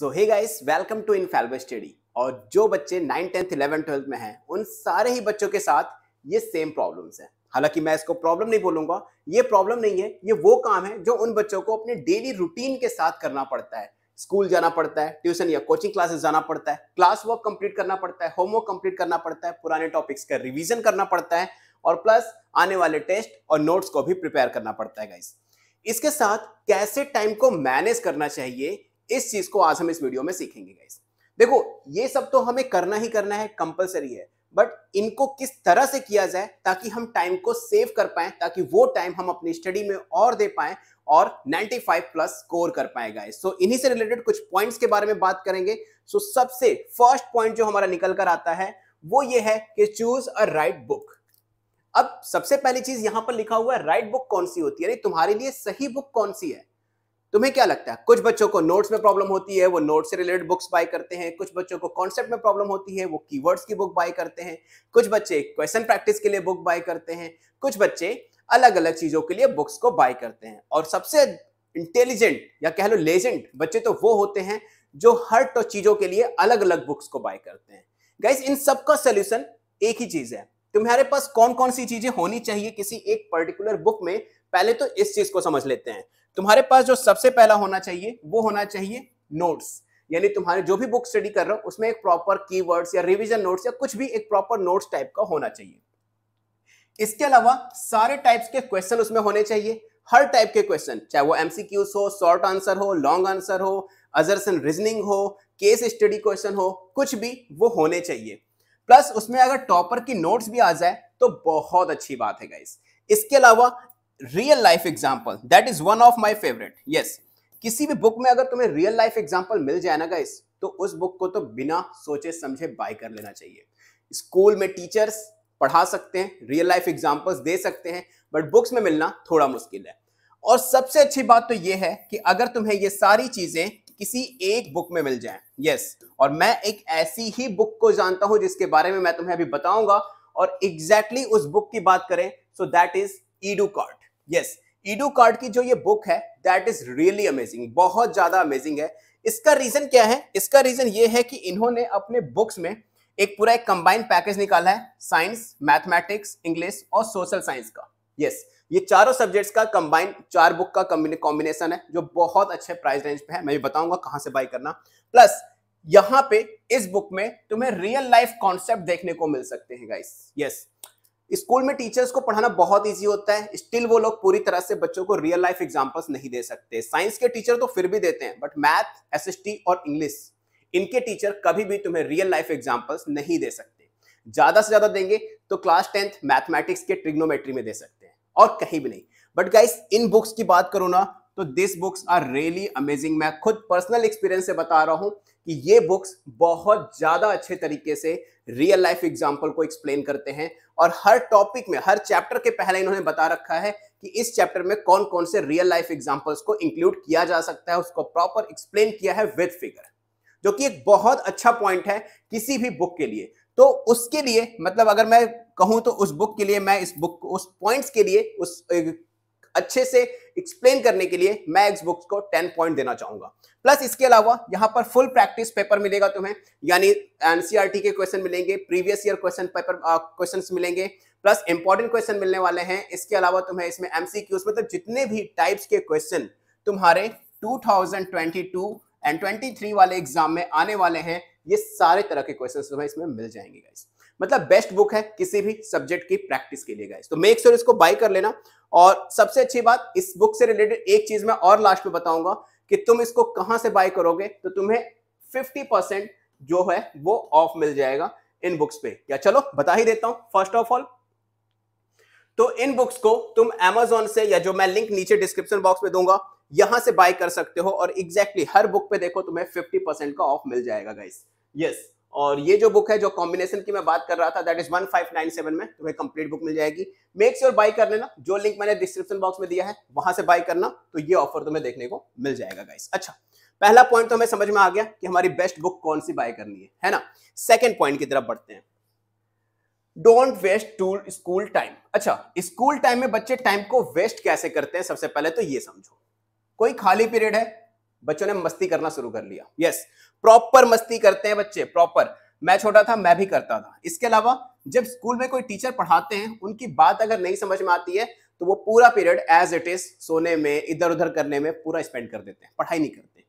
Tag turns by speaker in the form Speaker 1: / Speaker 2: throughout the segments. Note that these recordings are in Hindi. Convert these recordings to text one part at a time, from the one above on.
Speaker 1: So hey guys welcome to in infallible study और जो बच्चे नाइन टेंथ इलेवन ट्वेल्थ में हैं उन सारे ही बच्चों के साथ ये सेम प्रॉब्लम्स हैं हालांकि मैं इसको प्रॉब्लम नहीं बोलूंगा ये प्रॉब्लम नहीं है ये वो काम है जो उन बच्चों को अपने डेली रूटीन के साथ करना पड़ता है स्कूल जाना पड़ता है ट्यूशन या कोचिंग क्लासेस जाना पड़ता है क्लास वर्क कंप्लीट करना पड़ता है होमवर्क कंप्लीट करना पड़ता है पुराने टॉपिक्स का रिवीजन करना पड़ता है और प्लस आने वाले टेस्ट और नोट्स को भी प्रिपेयर करना पड़ता है गाइस इसके साथ कैसे टाइम को मैनेज करना चाहिए इस चीज को आज हम इस वीडियो में सीखेंगे गाइस देखो ये सब तो हमें करना ही करना है कंपलसरी है बट इनको किस तरह से किया जाए ताकि हम टाइम को सेव कर पाए ताकि वो टाइम हम अपनी स्टडी में और दे पाए और 95 प्लस स्कोर कर पाए गाइस सो इन्हीं से रिलेटेड कुछ पॉइंट्स के बारे में बात करेंगे सो so, सबसे फर्स्ट पॉइंट जो हमारा निकल कर आता है वो ये है कि चूज अ राइट बुक अब सबसे पहली चीज यहां पर लिखा हुआ है राइट बुक कौन सी होती है तुम्हारे लिए सही बुक कौन सी है तुम्हें क्या लगता है कुछ बच्चों को नोट्स में प्रॉब्लम होती है वो नोट्स से रिलेटेड बुक्स बाय करते हैं कुछ बच्चों को कॉन्सेप्ट में प्रॉब्लम होती है वो कीवर्ड्स की बुक बाय करते हैं कुछ बच्चे क्वेश्चन प्रैक्टिस के लिए बुक बाय करते हैं कुछ बच्चे अलग अलग चीजों के लिए बुक्स को बाय करते हैं और सबसे इंटेलिजेंट या कह लो लेजेंट बच्चे तो वो होते हैं जो हर तो चीजों के लिए अलग अलग बुक्स को बाय करते हैं गाइज इन सबका सोल्यूशन एक ही चीज है तुम्हारे पास कौन कौन सी चीजें होनी चाहिए किसी एक पर्टिकुलर बुक में पहले तो इस चीज को समझ लेते हैं तुम्हारे पास जो सबसे पहला होना चाहिए वो होना चाहिए नोट्स यानी तुम्हारे जो भी बुक स्टडी कर रहे हो उसमें एक प्रॉपर कीवर्ड्स या रिवीजन नोट्स या कुछ भी एक प्रॉपर नोट्स टाइप का होना चाहिए इसके अलावा सारे टाइप्स के क्वेश्चन उसमें होने चाहिए हर टाइप के क्वेश्चन चाहे वो एमसीक्यूज हो शॉर्ट आंसर हो लॉन्ग आंसर हो अजरसन रीजनिंग हो केस स्टडी क्वेश्चन हो कुछ भी वो होने चाहिए प्लस उसमें अगर टॉपर की नोट्स भी आ जाए तो बहुत अच्छी बात है गाइस इसके अलावा real life example that is one of my favourite yes किसी भी बुक में अगर तुम्हें रियल लाइफ एग्जाम्पल मिल जाए ना गाइस तो उस बुक को तो बिना सोचे समझे बाय कर लेना चाहिए स्कूल में टीचर्स पढ़ा सकते हैं रियल लाइफ एग्जाम्पल्स दे सकते हैं बट बुक्स में मिलना थोड़ा मुश्किल है और सबसे अच्छी बात तो यह है कि अगर तुम्हें ये सारी चीजें किसी एक बुक में मिल जाए यस और मैं एक ऐसी ही बुक को जानता हूं जिसके बारे में मैं तुम्हें अभी बताऊंगा और एग्जैक्टली exactly उस बुक की बात करें so that is Educart yes Educart की जो ये बुक है दैट इज रियली अमेजिंग बहुत ज्यादा अमेजिंग है इसका रीजन क्या है इसका रीजन ये है कि इन्होंने अपने बुक्स में एक पूरा एक कंबाइंड पैकेज निकाला है साइंस मैथमेटिक्स इंग्लिश और सोशल साइंस का यस yes, ये चारों सब्जेक्ट्स का कंबाइंड चार बुक का कॉम्बिनेशन है जो बहुत अच्छे प्राइस रेंज पे है मैं भी बताऊंगा कहां से बाई करना प्लस यहां पे इस बुक में तुम्हें रियल लाइफ कॉन्सेप्ट देखने को मिल सकते हैं गाइस यस yes, स्कूल में टीचर्स को पढ़ाना बहुत ईजी होता है स्टिल वो लोग पूरी तरह से बच्चों को रियल लाइफ एग्जाम्पल्स नहीं दे सकते साइंस के टीचर तो फिर भी देते हैं बट मैथ एस और इंग्लिश इनके टीचर कभी भी तुम्हें रियल लाइफ एग्जाम्पल्स नहीं दे सकते ज्यादा से ज्यादा देंगे तो क्लास टेंथ मैथमेटिक्स के ट्रिग्नोमेट्री में दे सकते हैं और कहीं भी नहीं बट गाइस इन बुक्स की बात करो ना तो this books are really amazing मैं खुद पर्सनल एक्सपीरियंस से बता रहा हूं कि ये बुक्स बहुत ज़्यादा अच्छे तरीके से रियल लाइफ एग्जाम्पल को एक्सप्लेन करते हैं और हर टॉपिक में हर चैप्टर के पहले इन्होंने बता रखा है कि इस चैप्टर में कौन कौन से रियल लाइफ एग्जाम्पल्स को इंक्लूड किया जा सकता है उसको प्रॉपर एक्सप्लेन किया है विद फिगर जो कि एक बहुत अच्छा पॉइंट है किसी भी बुक के लिए तो उसके लिए मतलब अगर मैं कहूं तो उस बुक के लिए मैं इस बुक उस पॉइंट्स के लिए उस अच्छे से एक्सप्लेन करने के लिए मैं इस बुक्स को टेन पॉइंट देना चाहूंगा प्लस इसके अलावा यहाँ पर फुल प्रैक्टिस पेपर मिलेगा तुम्हें यानी एनसीईआरटी e के क्वेश्चन मिलेंगे previous year question paper question मिलेंगे प्लस इंपॉर्टेंट क्वेश्चन मिलने वाले हैं इसके अलावा तुम्हें इसमें एमसीक्यूज मतलब जितने भी टाइप्स के क्वेश्चन तुम्हारे 2022 एंड 23 वाले एग्जाम में आने वाले हैं ये सारे तरह के क्वेश्चन तुम्हें इसमें मिल जाएंगे गाइस मतलब बेस्ट बुक है किसी भी सब्जेक्ट की प्रैक्टिस के लिए गाइस तो मेक श्योर sure इसको बाय कर लेना और सबसे अच्छी बात इस बुक से रिलेटेड एक चीज मैं और लास्ट में बताऊंगा कि तुम इसको कहां से बाय करोगे तो तुम्हें फिफ्टी परसेंट जो है वो ऑफ मिल जाएगा इन बुक्स पे या चलो बता ही देता हूं फर्स्ट ऑफ ऑल तो इन बुक्स को तुम एमेजोन से या जो मैं लिंक नीचे डिस्क्रिप्शन बॉक्स में दूंगा यहां से बाय कर सकते हो और एग्जैक्टली exactly हर बुक पे देखो तुम्हें 50 परसेंट का ऑफ मिल जाएगा गाइस यस yes. और ये जो बुक है जो कॉम्बिनेशन की मैं बात कर रहा था दैट इज 1597 में तुम्हें कंप्लीट बुक मिल जाएगी मेक श्योर बाई कर लेना जो लिंक मैंने डिस्क्रिप्शन बॉक्स में दिया है वहां से बाई करना तो ये ऑफर तुम्हें देखने को मिल जाएगा गाइस अच्छा पहला पॉइंट तो हमें समझ में आ गया कि हमारी बेस्ट बुक कौन सी बाय करनी है है ना सेकेंड पॉइंट की तरफ बढ़ते हैं don't waste to school time अच्छा स्कूल टाइम में बच्चे टाइम को वेस्ट कैसे करते हैं सबसे पहले तो ये समझो कोई खाली पीरियड है बच्चों ने मस्ती करना शुरू कर लिया यस प्रॉपर मस्ती करते हैं बच्चे प्रॉपर मैं छोटा था मैं भी करता था इसके अलावा जब स्कूल में कोई टीचर पढ़ाते हैं उनकी बात अगर नहीं समझ में आती है तो वो पूरा पीरियड एज इट इज सोने में इधर उधर करने में पूरा स्पेंड कर देते हैं पढ़ाई नहीं करते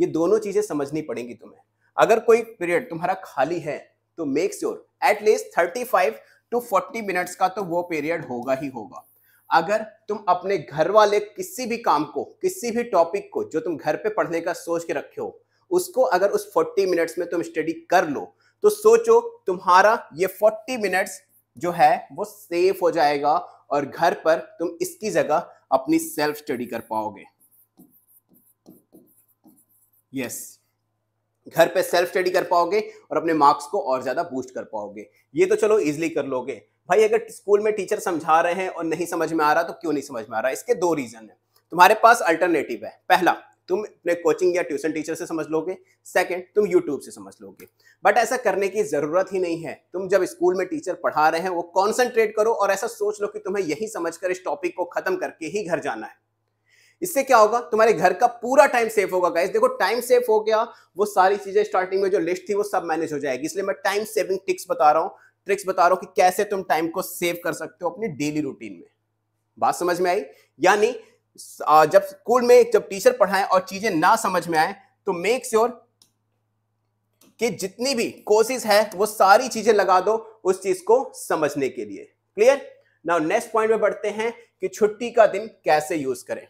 Speaker 1: ये दोनों चीजें समझनी पड़ेंगी तुम्हें अगर कोई पीरियड तुम्हारा खाली है तो make sure at least thirty five to forty minutes का तो वो पीरियड होगा ही होगा अगर तुम अपने घर वाले किसी भी काम को किसी भी टॉपिक को जो तुम घर पे पढ़ने का सोच के रखे हो उसको अगर उस 40 मिनट्स में तुम स्टडी कर लो तो सोचो तुम्हारा ये 40 मिनट्स जो है वो सेफ हो जाएगा और घर पर तुम इसकी जगह अपनी सेल्फ स्टडी कर पाओगे यस yes. घर पे सेल्फ स्टडी कर पाओगे और अपने मार्क्स को और ज्यादा बूस्ट कर पाओगे ये तो चलो इजिली कर लोगे भाई अगर स्कूल में टीचर समझा रहे हैं और नहीं समझ में आ रहा तो क्यों नहीं समझ में आ रहा इसके दो रीज़न है तुम्हारे पास अल्टरनेटिव है पहला तुम अपने कोचिंग या ट्यूशन टीचर से समझ लोगे सेकंड तुम यूट्यूब से समझ लोगे बट ऐसा करने की ज़रूरत ही नहीं है तुम जब स्कूल में टीचर पढ़ा रहे हैं वो कॉन्सेंट्रेट करो और ऐसा सोच लो कि तुम्हें यही समझकर इस टॉपिक को ख़त्म करके ही घर जाना है इससे क्या होगा तुम्हारे घर का पूरा टाइम सेफ होगा गाइस देखो टाइम सेफ हो गया वो सारी चीज़ें स्टार्टिंग में जो लिस्ट थी वो सब मैनेज हो जाएगी इसलिए मैं टाइम सेविंग टिक्स बता रहा हूँ ट्रिक्स बता रहा हूं कि कैसे तुम टाइम को सेव कर सकते हो अपनी डेली रूटीन में बात समझ में आई यानी जब स्कूल में जब टीचर पढ़ाएं और चीजें ना समझ में आए तो मेक श्योर कि जितनी भी कोशिश है वो सारी चीजें लगा दो उस चीज को समझने के लिए क्लियर नाउ नेक्स्ट पॉइंट में बढ़ते हैं कि छुट्टी का दिन कैसे यूज करें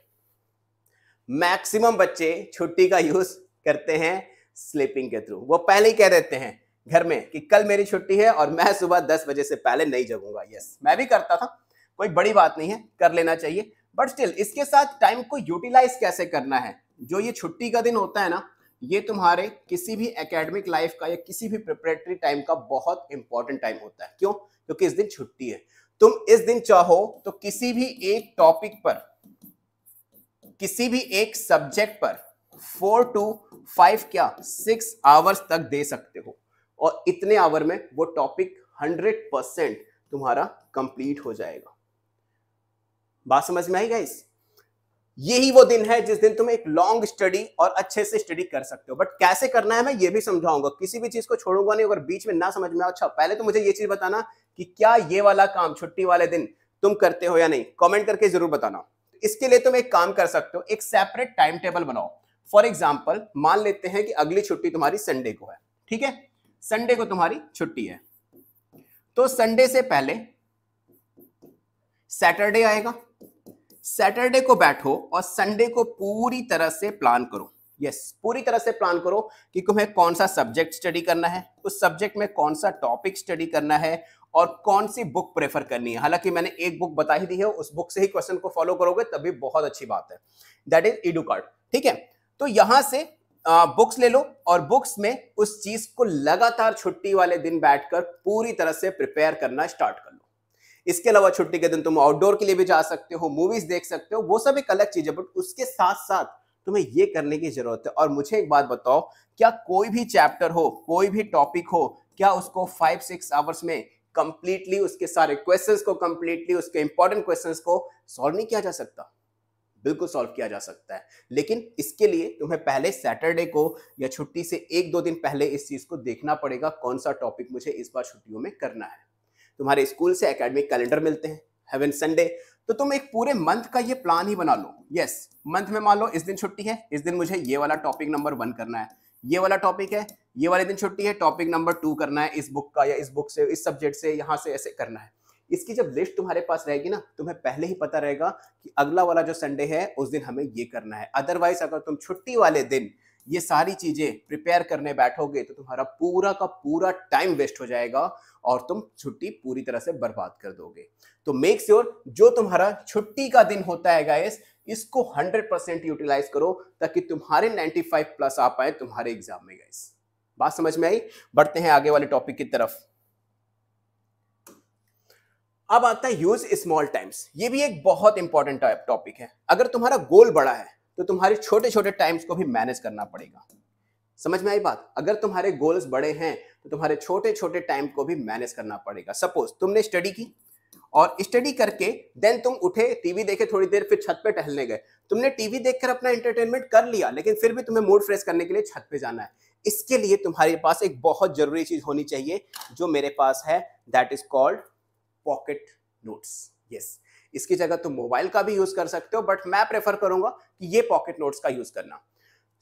Speaker 1: मैक्सिमम बच्चे छुट्टी का यूज करते हैं स्लीपिंग के थ्रू वो पहले ही कह देते हैं घर में कि कल मेरी छुट्टी है और मैं सुबह दस बजे से पहले नहीं जगूंगा यस मैं भी करता था कोई बड़ी बात नहीं है कर लेना चाहिए बट स्टिल इसके साथ टाइम को यूटिलाइज कैसे करना है जो ये छुट्टी का दिन होता है ना ये तुम्हारे किसी भी एकेडमिक लाइफ का या किसी भी प्रिपरेटरी टाइम का बहुत इंपॉर्टेंट टाइम होता है क्यों क्योंकि इस दिन छुट्टी है तुम इस दिन चाहो तो किसी भी एक टॉपिक पर किसी भी एक सब्जेक्ट पर फोर टू फाइव क्या सिक्स आवर्स तक दे सकते हो और इतने आवर में वो टॉपिक हंड्रेड परसेंट तुम्हारा कंप्लीट हो जाएगा बात समझ में आई गाइस यही वो दिन है जिस दिन तुम एक लॉन्ग स्टडी और अच्छे से स्टडी कर सकते हो बट कैसे करना है मैं ये भी समझाऊंगा किसी भी चीज को छोड़ूंगा नहीं अगर बीच में ना समझ में अच्छा पहले तो मुझे ये चीज बताना कि क्या ये वाला काम छुट्टी वाले दिन तुम करते हो या नहीं कमेंट करके जरूर बताना इसके लिए तुम एक काम कर सकते हो एक सेपरेट टाइम टेबल बनाओ फॉर एग्जाम्पल मान लेते हैं कि अगली छुट्टी तुम्हारी संडे को है ठीक है संडे को तुम्हारी छुट्टी है तो संडे से पहले सैटरडे आएगा सैटरडे को बैठो और संडे को पूरी तरह से प्लान करो यस पूरी तरह से प्लान करो कि तुम्हें कौन सा सब्जेक्ट स्टडी करना है उस सब्जेक्ट में कौन सा टॉपिक स्टडी करना है और कौन सी बुक प्रेफर करनी है हालांकि मैंने एक बुक बता ही दी है उस बुक से ही क्वेश्चन को फॉलो करोगे तभी बहुत अच्छी बात है दैट इज इडू कार्ड ठीक है तो यहां से बुक्स ले लो और बुक्स में उस चीज को लगातार छुट्टी वाले दिन बैठकर पूरी तरह से प्रिपेयर करना स्टार्ट कर लो इसके अलावा छुट्टी के दिन तुम आउटडोर के लिए भी जा सकते हो मूवीज देख सकते हो वो सब एक अलग चीज है बट उसके साथ साथ तुम्हें ये करने की जरूरत है और मुझे एक बात बताओ क्या कोई भी चैप्टर हो कोई भी टॉपिक हो क्या उसको फाइव सिक्स आवर्स में कंप्लीटली उसके सारे क्वेश्चंस को कंप्लीटली उसके इंपॉर्टेंट क्वेश्चंस को सॉल्व नहीं किया जा सकता बिल्कुल सॉल्व किया जा सकता है लेकिन इसके लिए तुम्हें पहले सैटरडे को या छुट्टी से एक दो दिन पहले इस चीज़ को देखना पड़ेगा कौन सा टॉपिक मुझे इस बार छुट्टियों में करना है तुम्हारे स्कूल से अकेडमिक कैलेंडर मिलते हैं हेवन संडे तो तुम एक पूरे मंथ का ये प्लान ही बना लो यस मंथ में मान लो इस दिन छुट्टी है इस दिन मुझे ये वाला टॉपिक नंबर वन करना है ये वाला टॉपिक है ये वाले दिन छुट्टी है टॉपिक नंबर टू करना है इस बुक का या इस बुक से इस सब्जेक्ट से यहाँ से ऐसे करना है इसकी जब लिस्ट तुम्हारे पास रहेगी ना तुम्हें पहले ही पता रहेगा कि अगला वाला जो संडे है उस दिन हमें ये करना है अदरवाइज अगर तुम छुट्टी वाले दिन ये सारी चीजें प्रिपेयर करने बैठोगे तो तुम्हारा पूरा का पूरा टाइम वेस्ट हो जाएगा और तुम छुट्टी पूरी तरह से बर्बाद कर दोगे तो मेक श्योर sure, जो तुम्हारा छुट्टी का दिन होता है गाइस इसको 100 परसेंट यूटिलाइज करो ताकि तुम्हारे 95 प्लस आ पाए तुम्हारे एग्जाम में गाइस बात समझ में आई बढ़ते हैं आगे वाले टॉपिक की तरफ अब आता है यूज स्मॉल टाइम्स ये भी एक बहुत इंपॉर्टेंट टॉपिक है अगर तुम्हारा गोल बड़ा है तो तुम्हारे छोटे छोटे टाइम्स को भी मैनेज करना पड़ेगा समझ में आई बात अगर तुम्हारे गोल्स बड़े हैं तो तुम्हारे छोटे छोटे टाइम को भी मैनेज करना पड़ेगा सपोज तुमने स्टडी की और स्टडी करके देन तुम उठे टीवी देखे थोड़ी देर फिर छत पे टहलने गए तुमने टीवी देखकर अपना एंटरटेनमेंट कर लिया लेकिन फिर भी तुम्हें मूड फ्रेश करने के लिए छत पे जाना है इसके लिए तुम्हारे पास एक बहुत जरूरी चीज होनी चाहिए जो मेरे पास है that is called pocket notes yes इसकी जगह तुम मोबाइल का भी यूज कर सकते हो बट मैं प्रेफर करूंगा कि ये पॉकेट नोट्स का यूज करना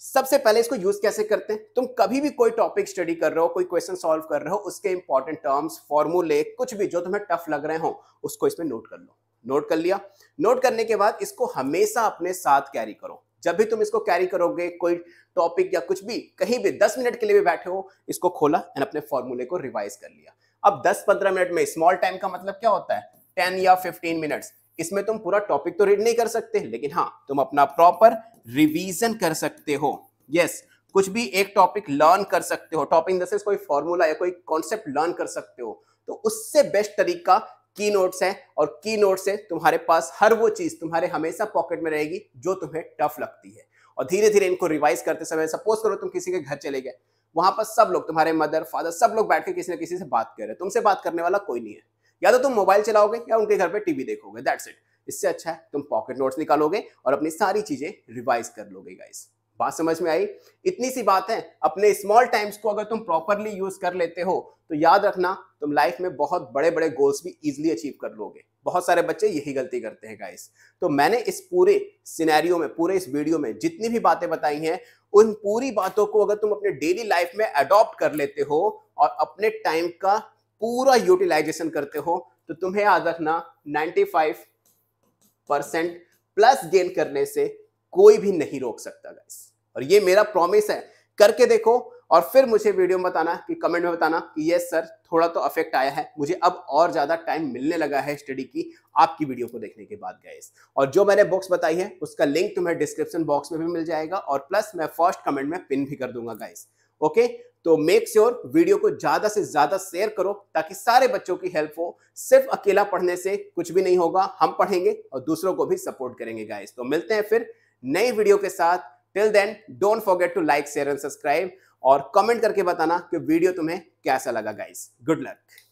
Speaker 1: सबसे पहले इसको यूज कैसे करते हैं तुम कभी भी कोई टॉपिक स्टडी कर रहे हो कोई क्वेश्चन सॉल्व कर रहे हो उसके इंपॉर्टेंट टर्म्स फॉर्मूले कुछ भी जो तुम्हें टफ लग रहे हो उसको इसमें नोट कर लो नोट कर लिया नोट करने के बाद इसको हमेशा अपने साथ कैरी करो जब भी तुम इसको कैरी करोगे कोई टॉपिक या कुछ भी कहीं भी दस मिनट के लिए भी बैठे हो इसको खोला एंड अपने फॉर्मूले को रिवाइज कर लिया अब 10-15 मिनट में स्मॉल टाइम का मतलब क्या होता है 10 या 15 मिनट्स इसमें तुम पूरा टॉपिक तो रीड नहीं कर सकते लेकिन हाँ तुम अपना प्रॉपर रिविजन कर सकते हो यस yes, कुछ भी एक टॉपिक लर्न कर सकते हो टॉपिक दस कोई फॉर्मूला या कोई कॉन्सेप्ट लर्न कर सकते हो तो उससे बेस्ट तरीका की नोट्स है और की नोट से तुम्हारे पास हर वो चीज तुम्हारे हमेशा पॉकेट में रहेगी जो तुम्हें टफ लगती है और धीरे धीरे इनको रिवाइज करते समय सपोज करो तुम किसी के घर चले गए वहां पर सब लोग तुम्हारे मदर फादर सब लोग बैठ के किसी ना किसी से बात कर रहे हैं तुमसे बात करने वाला कोई नहीं है या तो तुम मोबाइल चलाओगे या उनके घर पर टीवी देखोगे दैट्स इट इससे अच्छा है तुम पॉकेट नोट्स निकालोगे और अपनी सारी चीजें रिवाइज कर लोगे गाइस बात समझ में आई इतनी सी बात है अपने स्मॉल टाइम्स को अगर तुम प्रॉपरली यूज कर लेते हो तो याद रखना तुम लाइफ में बहुत बड़े बड़े गोल्स भी इजिली अचीव कर लोगे बहुत सारे बच्चे यही गलती करते हैं गाइस तो मैंने इस पूरे सिनेरियो में पूरे इस वीडियो में जितनी भी बातें बताई हैं उन पूरी बातों को अगर तुम अपने डेली लाइफ में अडॉप्ट कर लेते हो और अपने टाइम का पूरा यूटिलाइजेशन करते हो तो तुम्हें याद रखना 95 परसेंट प्लस गेन करने से कोई भी नहीं रोक सकता गाइस और ये मेरा प्रॉमिस है करके देखो और फिर मुझे वीडियो में बताना कि कमेंट में बताना कि यस सर थोड़ा तो अफेक्ट आया है मुझे अब और ज़्यादा टाइम मिलने लगा है स्टडी की आपकी वीडियो को देखने के बाद गए और जो मैंने बुक्स बताई है उसका लिंक तुम्हें डिस्क्रिप्शन बॉक्स में भी मिल जाएगा और प्लस मैं फर्स्ट कमेंट में पिन भी कर दूंगा गाइस ओके तो मेक श्योर sure वीडियो को ज्यादा से ज्यादा शेयर करो ताकि सारे बच्चों की हेल्प हो सिर्फ अकेला पढ़ने से कुछ भी नहीं होगा हम पढ़ेंगे और दूसरों को भी सपोर्ट करेंगे गाइस तो मिलते हैं फिर नई वीडियो के साथ till then don't forget to like share and subscribe और कमेंट करके बताना कि वीडियो तुम्हें कैसा लगा गाइस गुड लक